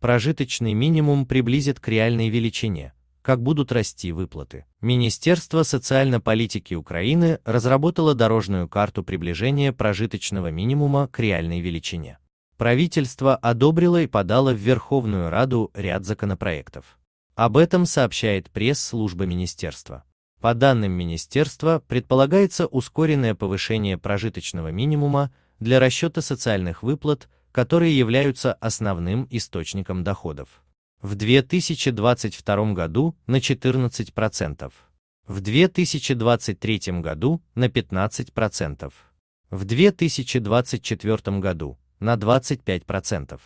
прожиточный минимум приблизит к реальной величине, как будут расти выплаты. Министерство социальной политики Украины разработало дорожную карту приближения прожиточного минимума к реальной величине. Правительство одобрило и подало в Верховную Раду ряд законопроектов. Об этом сообщает пресс-служба министерства. По данным министерства, предполагается ускоренное повышение прожиточного минимума для расчета социальных выплат которые являются основным источником доходов. В 2022 году на 14%, в 2023 году на 15%, в 2024 году на 25%.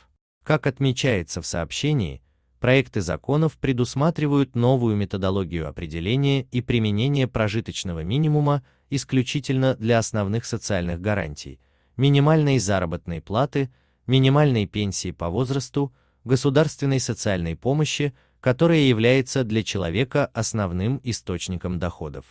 Как отмечается в сообщении, проекты законов предусматривают новую методологию определения и применения прожиточного минимума исключительно для основных социальных гарантий, минимальной заработной платы, минимальной пенсии по возрасту, государственной социальной помощи, которая является для человека основным источником доходов.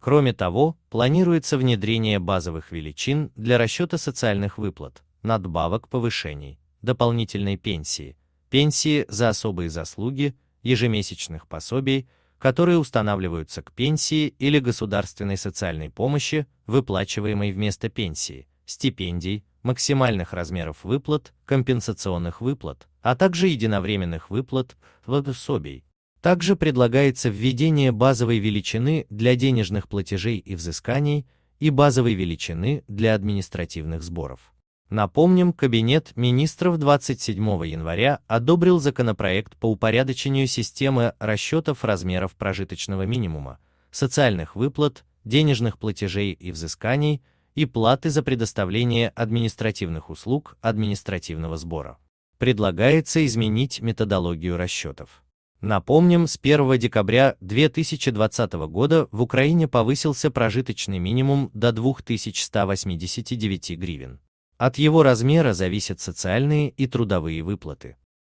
Кроме того, планируется внедрение базовых величин для расчета социальных выплат, надбавок повышений, дополнительной пенсии, пенсии за особые заслуги, ежемесячных пособий, которые устанавливаются к пенсии или государственной социальной помощи, выплачиваемой вместо пенсии, стипендий, максимальных размеров выплат, компенсационных выплат, а также единовременных выплат в особей. Также предлагается введение базовой величины для денежных платежей и взысканий и базовой величины для административных сборов. Напомним, Кабинет министров 27 января одобрил законопроект по упорядочению системы расчетов размеров прожиточного минимума, социальных выплат, денежных платежей и взысканий – и платы за предоставление административных услуг административного сбора. Предлагается изменить методологию расчетов. Напомним, с 1 декабря 2020 года в Украине повысился прожиточный минимум до 2189 гривен. От его размера зависят социальные и трудовые выплаты.